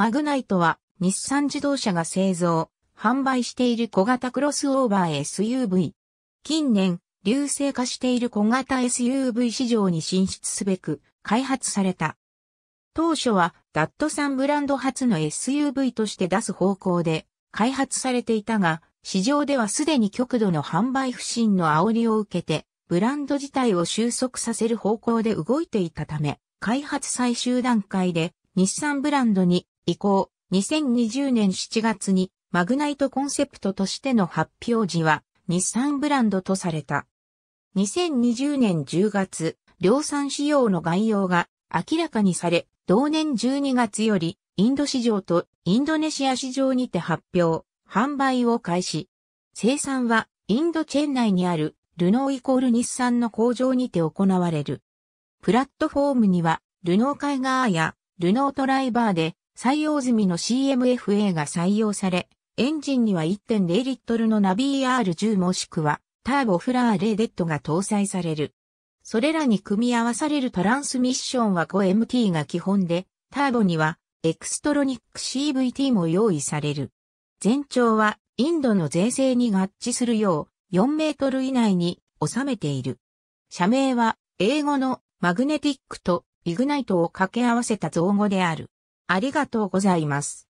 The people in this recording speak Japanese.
マグナイトは日産自動車が製造、販売している小型クロスオーバー SUV。近年、流星化している小型 SUV 市場に進出すべく開発された。当初はダットさんブランド初の SUV として出す方向で開発されていたが、市場ではすでに極度の販売不振の煽りを受けて、ブランド自体を収束させる方向で動いていたため、開発最終段階で日産ブランドに以降、2020年7月にマグナイトコンセプトとしての発表時は日産ブランドとされた。2020年10月、量産仕様の概要が明らかにされ、同年12月よりインド市場とインドネシア市場にて発表、販売を開始。生産はインドチェン内にあるルノーイコール日産の工場にて行われる。プラットフォームにはルノーカイガーやルノートライバーで採用済みの CMFA が採用され、エンジンには1.0リットルのナビ ER10 もしくはターボフラーレーデッドが搭載される。それらに組み合わされるトランスミッションは 5MT が基本で、ターボにはエクストロニック CVT も用意される。全長はインドの税制に合致するよう4メートル以内に収めている。社名は英語のマグネティックとイグナイトを掛け合わせた造語である。ありがとうございます。